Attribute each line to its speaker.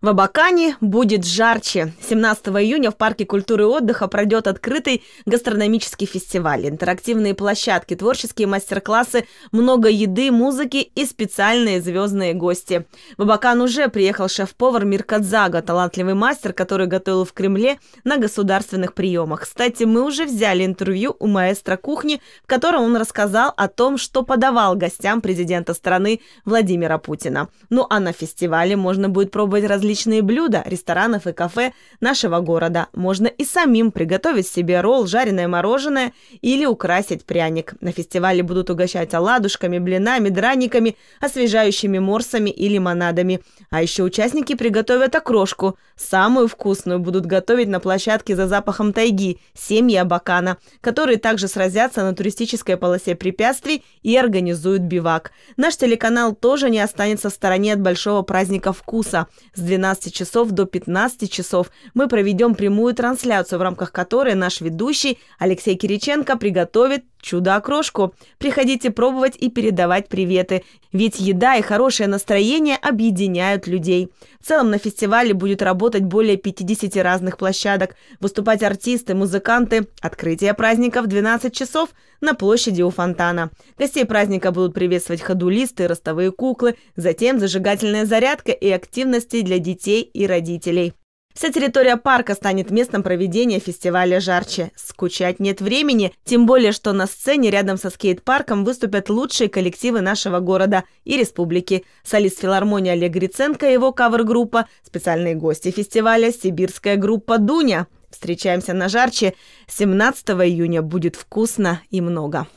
Speaker 1: В Абакане будет жарче. 17 июня в Парке культуры и отдыха пройдет открытый гастрономический фестиваль. Интерактивные площадки, творческие мастер-классы, много еды, музыки и специальные звездные гости. В Абакан уже приехал шеф-повар Миркадзага, талантливый мастер, который готовил в Кремле на государственных приемах. Кстати, мы уже взяли интервью у маэстро кухни, в котором он рассказал о том, что подавал гостям президента страны Владимира Путина. Ну а на фестивале можно будет пробовать различные различные блюда ресторанов и кафе нашего города. Можно и самим приготовить себе ролл, жареное мороженое или украсить пряник. На фестивале будут угощать оладушками, блинами, драниками, освежающими морсами и лимонадами. А еще участники приготовят окрошку. Самую вкусную будут готовить на площадке за запахом тайги семьи Абакана, которые также сразятся на туристической полосе препятствий и организуют бивак. Наш телеканал тоже не останется в стороне от большого праздника вкуса. С 12 12 часов до 15 часов мы проведем прямую трансляцию, в рамках которой наш ведущий Алексей Кириченко приготовит чудо-окрошку. Приходите пробовать и передавать приветы, ведь еда и хорошее настроение объединяют людей. В целом на фестивале будет работать более 50 разных площадок, выступать артисты, музыканты. Открытие праздника в 12 часов на площади у фонтана. Гостей праздника будут приветствовать ходулисты, ростовые куклы, затем зажигательная зарядка и активности для детей и родителей. Вся территория парка станет местом проведения фестиваля «Жарче». Скучать нет времени, тем более, что на сцене рядом со скейт-парком выступят лучшие коллективы нашего города и республики. Солист филармонии Олег Гриценко и его кавер-группа, специальные гости фестиваля «Сибирская группа Дуня». Встречаемся на «Жарче». 17 июня будет вкусно и много.